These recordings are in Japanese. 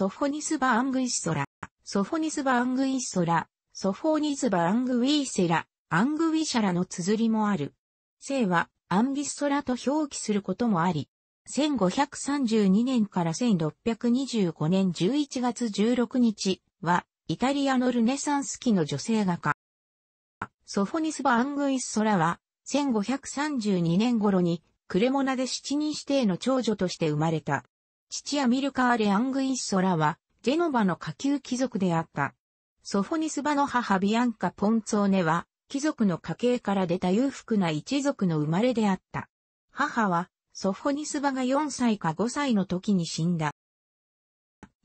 ソフォニスバ・アングイッソラ、ソフォニスバ・アングイッソラ、ソフォニスバ・アングウィーセラ、アングウィシャラの綴りもある。姓は、アンビスソラと表記することもあり、1532年から1625年11月16日は、イタリアのルネサンス期の女性画家。ソフォニスバ・アングイス・ソラは、1532年頃に、クレモナで七人指定の長女として生まれた。父アミルカーレ・アングイッソラは、ジェノバの下級貴族であった。ソフォニスバの母ビアンカ・ポンツォーネは、貴族の家系から出た裕福な一族の生まれであった。母は、ソフォニスバが4歳か5歳の時に死んだ。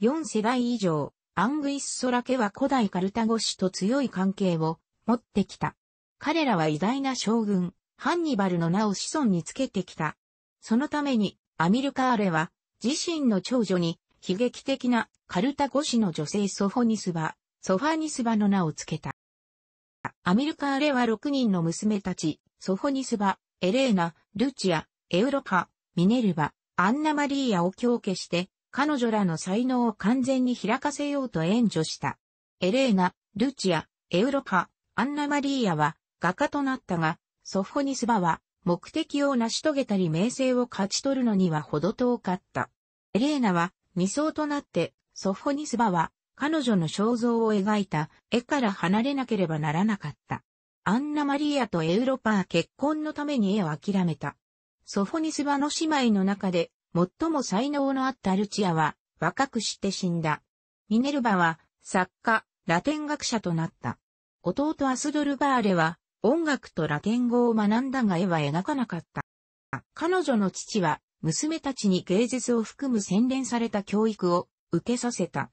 4世代以上、アングイッソラ家は古代カルタゴ氏と強い関係を持ってきた。彼らは偉大な将軍、ハンニバルの名を子孫につけてきた。そのために、アミルカーレは、自身の長女に悲劇的なカルタゴ氏の女性ソフォニスバ、ソファニスバの名を付けた。アミルカーレは6人の娘たち、ソフォニスバ、エレーナ、ルチア、エウロパ、ミネルバ、アンナマリーアを強化して、彼女らの才能を完全に開かせようと援助した。エレーナ、ルチア、エウロパ、アンナマリーアは画家となったが、ソフォニスバは目的を成し遂げたり名声を勝ち取るのには程遠かった。エレーナは二層となってソフォニスバは彼女の肖像を描いた絵から離れなければならなかった。アンナマリアとエウロパー結婚のために絵を諦めた。ソフォニスバの姉妹の中で最も才能のあったルチアは若くして死んだ。ミネルバは作家、ラテン学者となった。弟アスドルバーレは音楽とラテン語を学んだが絵は描かなかった。彼女の父は娘たちに芸術を含む洗練された教育を受けさせた。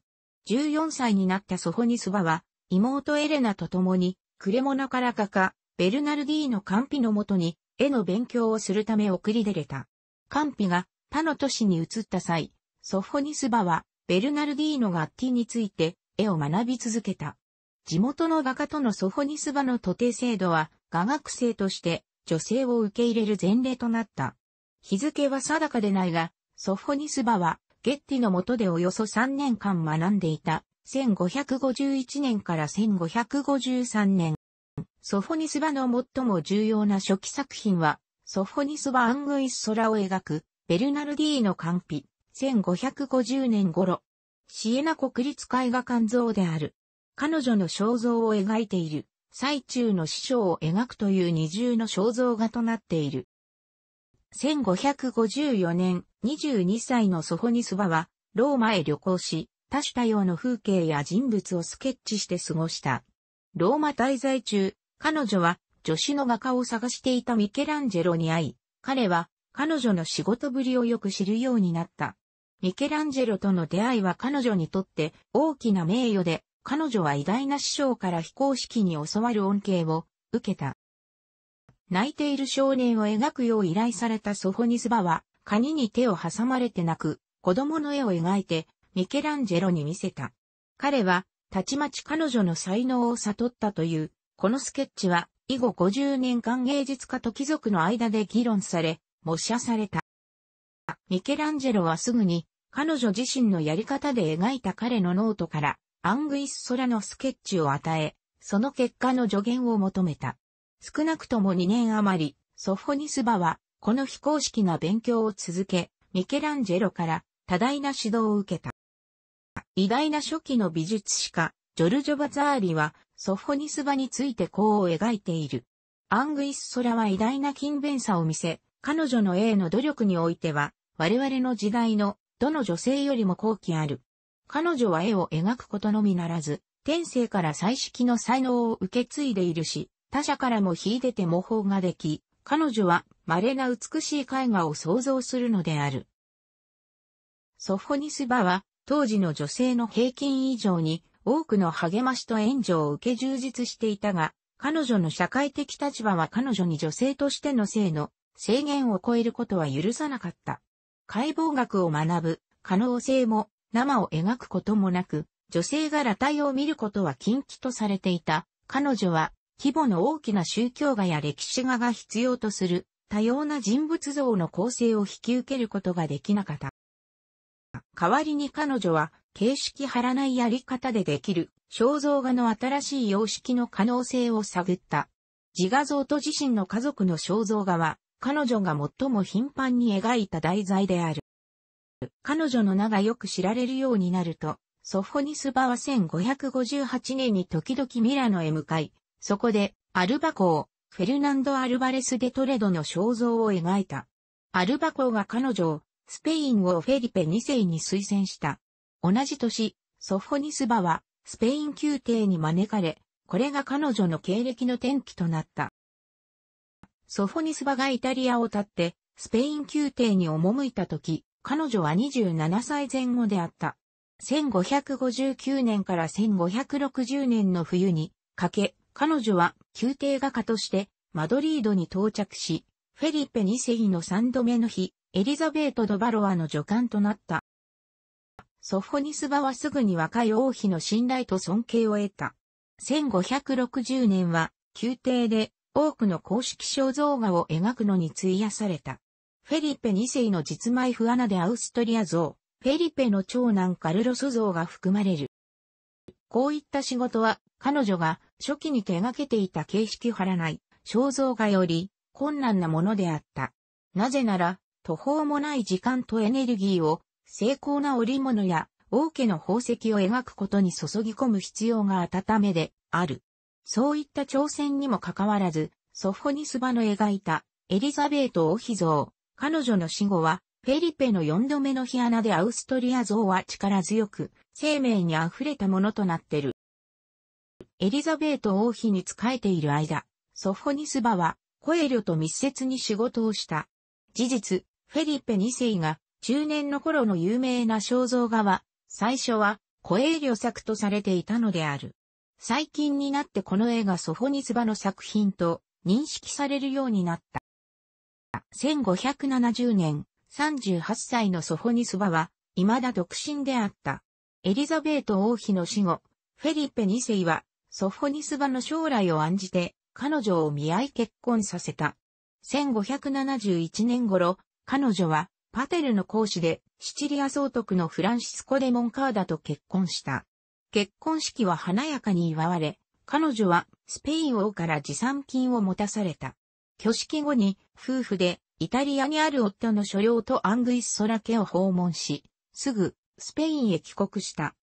14歳になったソホニスバは、妹エレナと共に、クレモナから画家、ベルナルディーのカンピのもとに、絵の勉強をするため送り出れた。カンピが他の都市に移った際、ソフォニスバは、ベルナルディーノ・ガッティについて、絵を学び続けた。地元の画家とのソフォニスバの徒弟制度は、画学生として、女性を受け入れる前例となった。日付は定かでないが、ソフォニスバは、ゲッティの下でおよそ3年間学んでいた、1551年から1553年。ソフォニスバの最も重要な初期作品は、ソフォニスバ・アングイス空を描く、ベルナルディーの完備、1550年頃。シエナ国立絵画館像である。彼女の肖像を描いている、最中の師匠を描くという二重の肖像画となっている。1554年、22歳のソホニスバは、ローマへ旅行し、多種多様の風景や人物をスケッチして過ごした。ローマ滞在中、彼女は女子の画家を探していたミケランジェロに会い、彼は彼女の仕事ぶりをよく知るようになった。ミケランジェロとの出会いは彼女にとって大きな名誉で、彼女は偉大な師匠から非公式に教わる恩恵を受けた。泣いている少年を描くよう依頼されたソフォニスバは、カニに手を挟まれて泣く、子供の絵を描いて、ミケランジェロに見せた。彼は、たちまち彼女の才能を悟ったという、このスケッチは、以後50年間芸術家と貴族の間で議論され、模写された。ミケランジェロはすぐに、彼女自身のやり方で描いた彼のノートから、アングイス・ソラのスケッチを与え、その結果の助言を求めた。少なくとも2年余り、ソフォニスバは、この非公式な勉強を続け、ミケランジェロから多大な指導を受けた。偉大な初期の美術史家、ジョルジョ・バザーリは、ソフォニスバについてこう描いている。アングイス・ソラは偉大な勤勉さを見せ、彼女の絵の努力においては、我々の時代の、どの女性よりも高貴ある。彼女は絵を描くことのみならず、天性から彩色の才能を受け継いでいるし、他者からも秀でて模倣ができ、彼女は稀な美しい絵画を創造するのである。ソフォニスバは、当時の女性の平均以上に多くの励ましと援助を受け充実していたが、彼女の社会的立場は彼女に女性としての性の制限を超えることは許さなかった。解剖学を学ぶ可能性も生を描くこともなく、女性が裸体を見ることは禁忌とされていた。彼女は規模の大きな宗教画や歴史画が必要とする多様な人物像の構成を引き受けることができなかった。代わりに彼女は形式張らないやり方でできる肖像画の新しい様式の可能性を探った。自画像と自身の家族の肖像画は彼女が最も頻繁に描いた題材である。彼女の名がよく知られるようになると、ソフォニスバは1558年に時々ミラノへ向かい、そこで、アルバコー、フェルナンド・アルバレス・デトレドの肖像を描いた。アルバコーが彼女を、スペインをフェリペ2世に推薦した。同じ年、ソフォニスバは、スペイン宮廷に招かれ、これが彼女の経歴の転機となった。ソフォニスバがイタリアを立って、スペイン宮廷に赴いた時、彼女は27歳前後であった。1559年から1560年の冬に、かけ、彼女は宮廷画家としてマドリードに到着し、フェリペ2世の3度目の日、エリザベート・ド・バロアの助官となった。ソフォニスバはすぐに若い王妃の信頼と尊敬を得た。1560年は、宮廷で多くの公式肖像画を描くのに費やされた。フェリペ2世の実米フアナでアウストリア像、フェリペの長男カルロス像が含まれる。こういった仕事は彼女が初期に手がけていた形式張らない肖像画より困難なものであった。なぜなら、途方もない時間とエネルギーを精巧な織物や王家の宝石を描くことに注ぎ込む必要が温めである。そういった挑戦にもかかわらず、ソフォニスバの描いたエリザベート・王妃像、彼女の死後は、フェリペの4度目の火穴でアウストリア像は力強く、生命に溢れたものとなってる。エリザベート王妃に仕えている間、ソフォニスバは、コエリョと密接に仕事をした。事実、フェリペ2世が、中年の頃の有名な肖像画は、最初は、コエリョ作とされていたのである。最近になってこの絵がソフォニスバの作品と認識されるようになった。1570年、38歳のソフォニスバは、未だ独身であった。エリザベート王妃の死後、フェリペ2世はソフォニスバの将来を案じて、彼女を見合い結婚させた。1571年頃、彼女は、パテルの講師で、シチリア総督のフランシスコ・デ・モンカーダと結婚した。結婚式は華やかに祝われ、彼女は、スペイン王から持参金を持たされた。挙式後に、夫婦で、イタリアにある夫の所領とアングイス・ソラケを訪問し、すぐ、スペインへ帰国した。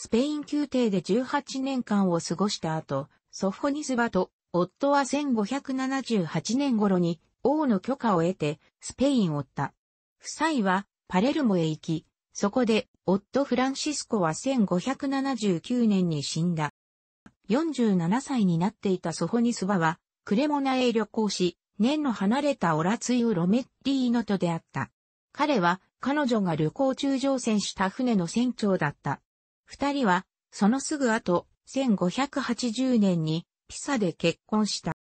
スペイン宮廷で18年間を過ごした後、ソフォニスバと夫は1578年頃に王の許可を得てスペインを追った。夫妻はパレルモへ行き、そこで夫フランシスコは1579年に死んだ。47歳になっていたソフォニスバはクレモナへ旅行し、年の離れたオラツイウ・ロメッディーノと出会った。彼は彼女が旅行中乗船した船の船長だった。二人は、そのすぐ後、1580年にピサで結婚した。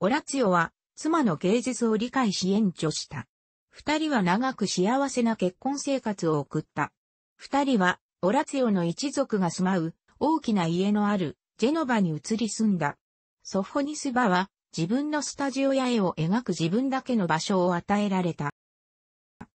オラツィオは妻の芸術を理解し援助した。二人は長く幸せな結婚生活を送った。二人はオラツィオの一族が住まう大きな家のあるジェノバに移り住んだ。ソフォニスバは自分のスタジオや絵を描く自分だけの場所を与えられた。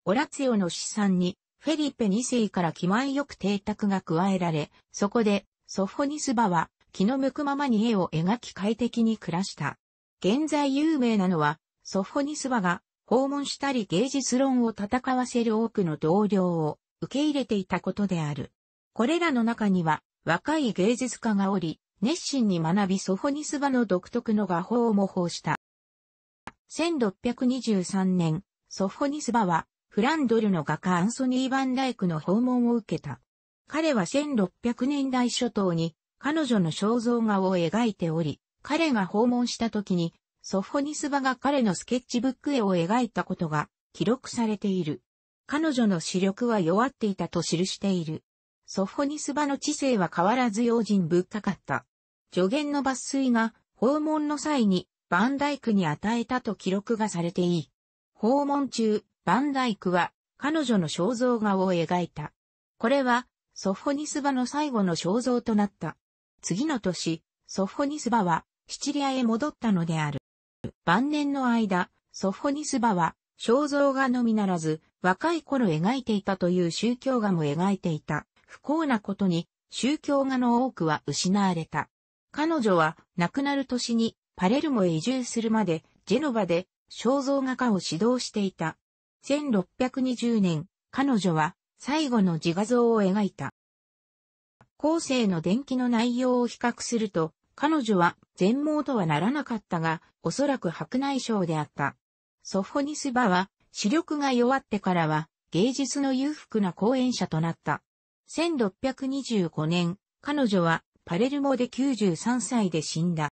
オラツィオの資産にフェリペ2世から気前よく邸宅が加えられ、そこでソフォニスバは気の向くままに絵を描き快適に暮らした。現在有名なのは、ソフォニスバが訪問したり芸術論を戦わせる多くの同僚を受け入れていたことである。これらの中には若い芸術家がおり、熱心に学びソフォニスバの独特の画法を模倣した。1623年、ソフォニスバはフランドルの画家アンソニー・バンダイクの訪問を受けた。彼は1600年代初頭に彼女の肖像画を描いており、彼が訪問した時にソフォニスバが彼のスケッチブック絵を描いたことが記録されている。彼女の視力は弱っていたと記している。ソフォニスバの知性は変わらず用心深かった。助言の抜粋が訪問の際にバンダイクに与えたと記録がされていい。訪問中、バンダイクは彼女の肖像画を描いた。これはソフォニスバの最後の肖像となった。次の年、ソフォニスバはシチリアへ戻ったのである。晩年の間、ソフォニスバは肖像画のみならず若い頃描いていたという宗教画も描いていた。不幸なことに宗教画の多くは失われた。彼女は亡くなる年にパレルモへ移住するまでジェノバで肖像画家を指導していた。1620年、彼女は最後の自画像を描いた。後世の伝記の内容を比較すると、彼女は全盲とはならなかったが、おそらく白内障であった。ソフォニスバは視力が弱ってからは芸術の裕福な講演者となった。1625年、彼女はパレルモで93歳で死んだ。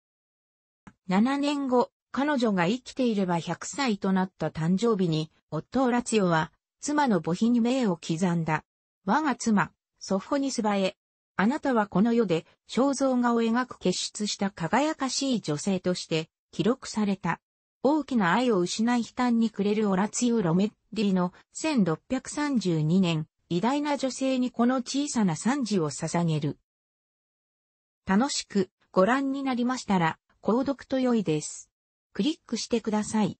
7年後、彼女が生きていれば100歳となった誕生日に、夫ラツヨは、妻の母妃に名を刻んだ。我が妻、祖父にすばえ。あなたはこの世で肖像画を描く傑出した輝かしい女性として記録された。大きな愛を失い悲嘆に暮れるオラツヨ・ロメッディの1632年、偉大な女性にこの小さな賛辞を捧げる。楽しくご覧になりましたら、購読と良いです。クリックしてください。